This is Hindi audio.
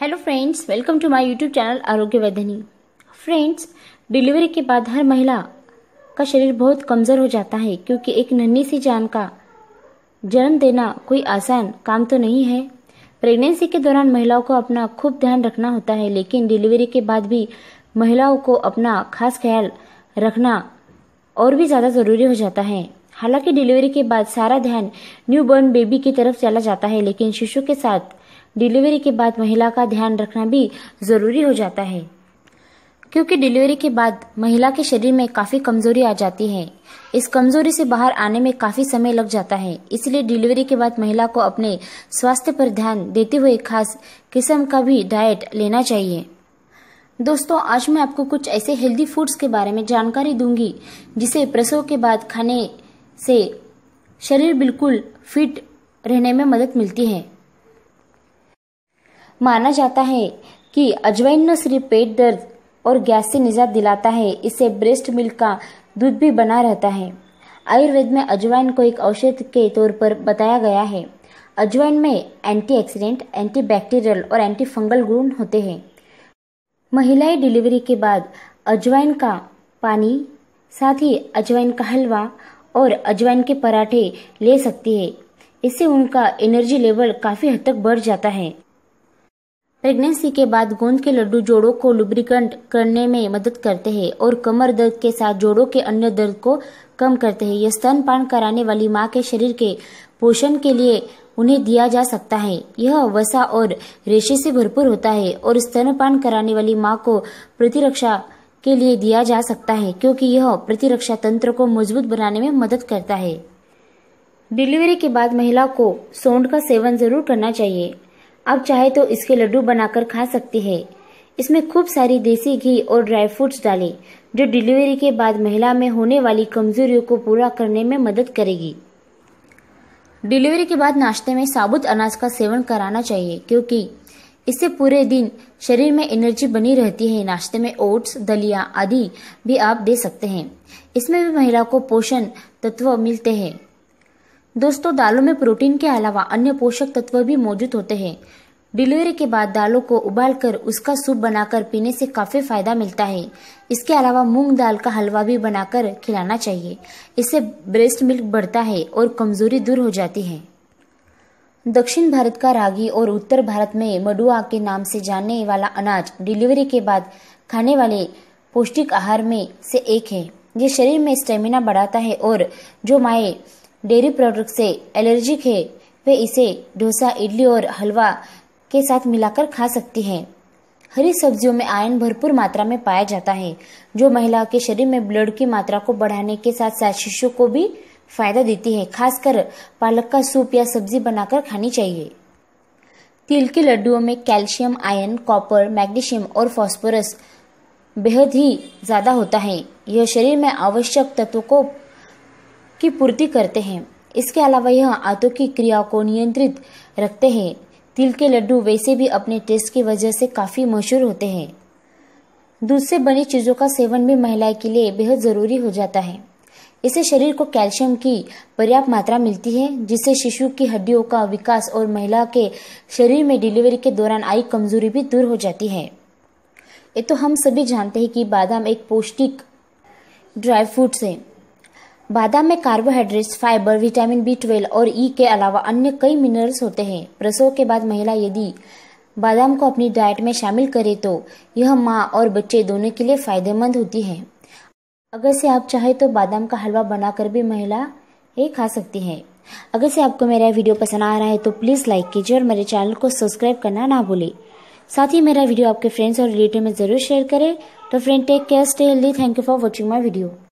hello friends welcome to my YouTube channel Arogya Vaidhani friends delivery के बाद हर महिला का शरीर बहुत कमज़ोर हो जाता है क्योंकि एक नन्ही सी जान का जन्म देना कोई आसान काम तो नहीं है प्रेगनेंसी के दौरान महिलाओं को अपना खूब ध्यान रखना होता है लेकिन डिलीवरी के बाद भी महिलाओं को अपना खास ख्याल रखना और भी ज़्यादा ज़रूरी हो जाता है हालांकि डिलीवरी के बाद सारा ध्यान न्यूबॉर्न बेबी की तरफ चला जाता है लेकिन शिशु के साथ डिलीवरी के बाद महिला का ध्यान रखना भी ज़रूरी हो जाता है क्योंकि डिलीवरी के बाद महिला के शरीर में काफ़ी कमज़ोरी आ जाती है इस कमज़ोरी से बाहर आने में काफ़ी समय लग जाता है इसलिए डिलीवरी के बाद महिला को अपने स्वास्थ्य पर ध्यान देते हुए खास किस्म का भी डाइट लेना चाहिए दोस्तों आज मैं आपको कुछ ऐसे हेल्दी फूड्स के बारे में जानकारी दूंगी जिसे प्रसव के बाद खाने से शरीर बिल्कुल फिट रहने में मदद मिलती है माना जाता है कि अजवाइन न सिर्फ पेट दर्द और गैस से निजात दिलाता है इससे ब्रेस्ट मिल्क का दूध भी बना रहता है आयुर्वेद में अजवाइन को एक औषध के तौर पर बताया गया है अजवाइन में एंटीऑक्सीडेंट, एंटीबैक्टीरियल और एंटी फंगल गुण होते हैं महिलाएं डिलीवरी के बाद अजवाइन का पानी साथ ही अजवाइन का हलवा और अजवाइन के पराठे ले सकती है इससे उनका एनर्जी लेवल काफ़ी हद तक बढ़ जाता है प्रेगनेंसी के बाद गोंद के लड्डू जोड़ों को लुब्रिकेंट करने में मदद करते हैं और कमर दर्द के साथ जोड़ों के अन्य दर्द को कम करते हैं यह स्तनपान कराने वाली माँ के शरीर के पोषण के लिए उन्हें दिया जा सकता है यह वसा और रेशे से भरपूर होता है और स्तनपान कराने वाली माँ को प्रतिरक्षा के लिए दिया जा सकता है क्योंकि यह प्रतिरक्षा तंत्र को मजबूत बनाने में मदद करता है डिलीवरी के बाद महिला को सोंड का सेवन जरूर करना चाहिए आप चाहे तो इसके लड्डू बनाकर खा सकती है इसमें खूब सारी देसी घी और ड्राई फ्रूट्स डालें जो डिलीवरी के बाद महिला में होने वाली कमजोरियों को पूरा करने में मदद करेगी डिलीवरी के बाद नाश्ते में साबुत अनाज का सेवन कराना चाहिए क्योंकि इससे पूरे दिन शरीर में एनर्जी बनी रहती है नाश्ते में ओट्स दलिया आदि भी आप दे सकते हैं इसमें भी महिला को पोषण तत्व मिलते हैं दोस्तों दालों में प्रोटीन के अलावा अन्य पोषक तत्व भी मौजूद होते हैं डिलीवरी के बाद दालों को उबालकर उसका सूप बनाकर पीने से काफ़ी फायदा मिलता है इसके अलावा मूंग दाल का हलवा भी बनाकर खिलाना चाहिए इससे ब्रेस्ट मिल्क बढ़ता है और कमजोरी दूर हो जाती है दक्षिण भारत का रागी और उत्तर भारत में मडुआ के नाम से जाने वाला अनाज डिलीवरी के बाद खाने वाले पौष्टिक आहार में से एक है ये शरीर में स्टेमिना बढ़ाता है और जो माए डेयरी प्रोडक्ट से एलर्जिक है वे इसे डोसा इडली और हलवा के साथ मिलाकर खा सकती हैं हरी सब्जियों में आयन भरपूर मात्रा में पाया जाता है जो महिला के शरीर में ब्लड की मात्रा को बढ़ाने के साथ साथ शिशु को भी फायदा देती है खासकर पालक का सूप या सब्जी बनाकर खानी चाहिए तिल के लड्डुओं में कैल्शियम आयन कॉपर मैग्नीशियम और फॉस्फोरस बेहद ही ज़्यादा होता है यह शरीर में आवश्यक तत्वों को की पूर्ति करते हैं इसके अलावा यह आंतों की क्रिया को नियंत्रित रखते हैं तिल के लड्डू वैसे भी अपने टेस्ट की वजह से काफ़ी मशहूर होते हैं दूध से बनी चीज़ों का सेवन भी महिलाएं के लिए बेहद ज़रूरी हो जाता है इससे शरीर को कैल्शियम की पर्याप्त मात्रा मिलती है जिससे शिशु की हड्डियों का विकास और महिला के शरीर में डिलीवरी के दौरान आई कमजोरी भी दूर हो जाती है ये तो हम सभी जानते हैं कि बादाम एक पौष्टिक ड्राई फ्रूट्स है बादाम में carbohydrates fibre vitamin B twelve और ई e के अलावा अन्य कई मिनरल्स होते हैं प्रसव के बाद महिला यदि बादाम को अपनी डाइट में शामिल करे तो यह माँ और बच्चे दोनों के लिए फायदेमंद होती है अगर से आप चाहे तो बादाम का हलवा बनाकर भी महिला ये खा सकती है अगर से आपको मेरा वीडियो पसंद आ रहा है तो प्लीज़ लाइक कीजिए और मेरे चैनल को सब्सक्राइब करना ना भूलें साथ ही मेरा वीडियो आपके फ्रेंड्स और रिलेटिव में ज़रूर शेयर करें तो friend take care stay healthy thank you for watching my video